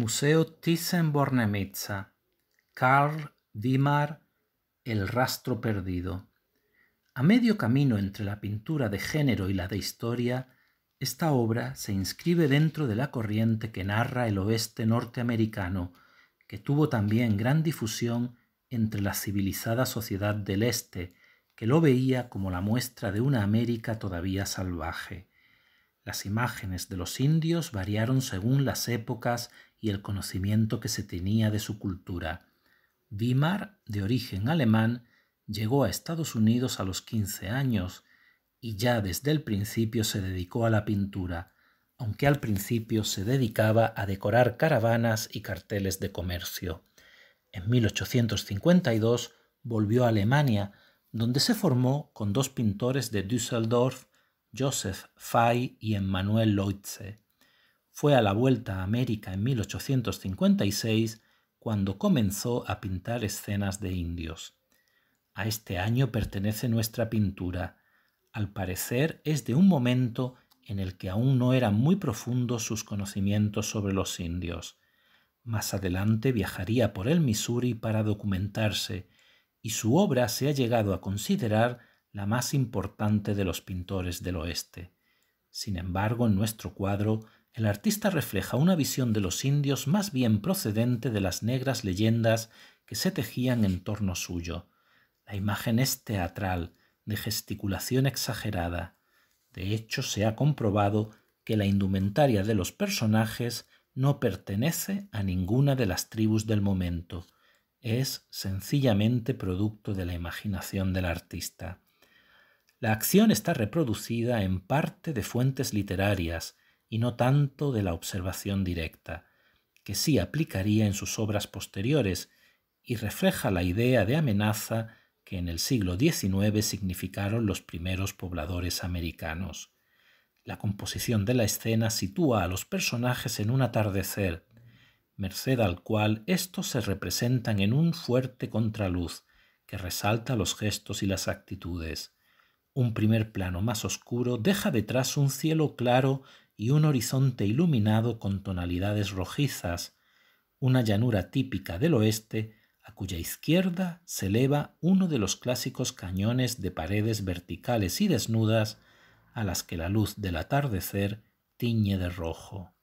Museo Thyssen-Bornemisza, Karl Dimar, El rastro perdido. A medio camino entre la pintura de género y la de historia, esta obra se inscribe dentro de la corriente que narra el oeste norteamericano, que tuvo también gran difusión entre la civilizada sociedad del este, que lo veía como la muestra de una América todavía salvaje. Las imágenes de los indios variaron según las épocas y el conocimiento que se tenía de su cultura. Dimar, de origen alemán, llegó a Estados Unidos a los 15 años y ya desde el principio se dedicó a la pintura, aunque al principio se dedicaba a decorar caravanas y carteles de comercio. En 1852 volvió a Alemania, donde se formó con dos pintores de Düsseldorf Joseph Fay y Emmanuel Leutze. Fue a la vuelta a América en 1856 cuando comenzó a pintar escenas de indios. A este año pertenece nuestra pintura. Al parecer es de un momento en el que aún no eran muy profundos sus conocimientos sobre los indios. Más adelante viajaría por el Missouri para documentarse, y su obra se ha llegado a considerar la más importante de los pintores del oeste. Sin embargo, en nuestro cuadro, el artista refleja una visión de los indios más bien procedente de las negras leyendas que se tejían en torno suyo. La imagen es teatral, de gesticulación exagerada. De hecho, se ha comprobado que la indumentaria de los personajes no pertenece a ninguna de las tribus del momento. Es sencillamente producto de la imaginación del artista. La acción está reproducida en parte de fuentes literarias y no tanto de la observación directa, que sí aplicaría en sus obras posteriores y refleja la idea de amenaza que en el siglo XIX significaron los primeros pobladores americanos. La composición de la escena sitúa a los personajes en un atardecer, merced al cual estos se representan en un fuerte contraluz que resalta los gestos y las actitudes. Un primer plano más oscuro deja detrás un cielo claro y un horizonte iluminado con tonalidades rojizas, una llanura típica del oeste a cuya izquierda se eleva uno de los clásicos cañones de paredes verticales y desnudas a las que la luz del atardecer tiñe de rojo.